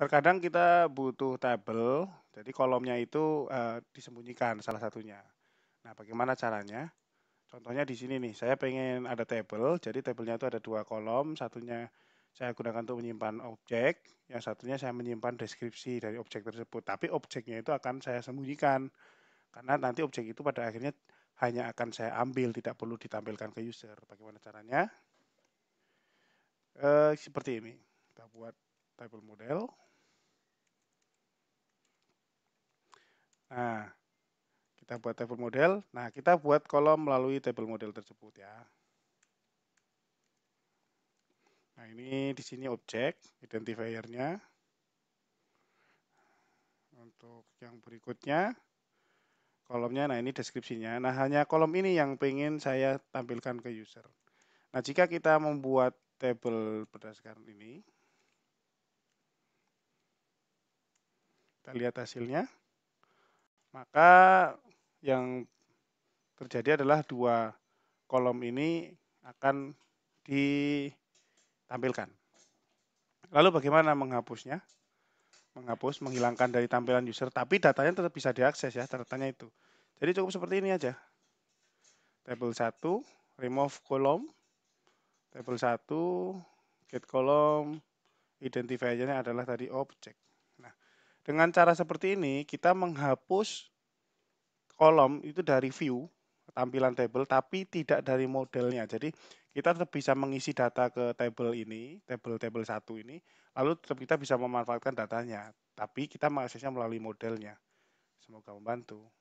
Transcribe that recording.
Terkadang kita butuh tabel, jadi kolomnya itu uh, disembunyikan salah satunya. Nah, bagaimana caranya? Contohnya di sini nih, saya pengen ada tabel, jadi tabelnya itu ada dua kolom, satunya saya gunakan untuk menyimpan objek, yang satunya saya menyimpan deskripsi dari objek tersebut. Tapi objeknya itu akan saya sembunyikan, karena nanti objek itu pada akhirnya hanya akan saya ambil, tidak perlu ditampilkan ke user. Bagaimana caranya? e, seperti ini, kita buat tabel model. Nah, kita buat table model. Nah, kita buat kolom melalui table model tersebut ya. Nah, ini di sini objek identifiernya. Untuk yang berikutnya kolomnya. Nah, ini deskripsinya. Nah, hanya kolom ini yang pengen saya tampilkan ke user. Nah, jika kita membuat table berdasarkan ini, kita lihat hasilnya maka yang terjadi adalah dua kolom ini akan ditampilkan. Lalu bagaimana menghapusnya? Menghapus, menghilangkan dari tampilan user, tapi datanya tetap bisa diakses ya, datanya itu. Jadi cukup seperti ini aja. Table 1, remove kolom. Table 1, get kolom. Identifiernya adalah tadi object. Dengan cara seperti ini, kita menghapus kolom itu dari view, tampilan table, tapi tidak dari modelnya. Jadi kita tetap bisa mengisi data ke table ini, table-table satu ini, lalu tetap kita bisa memanfaatkan datanya, tapi kita mengaksesnya melalui modelnya. Semoga membantu.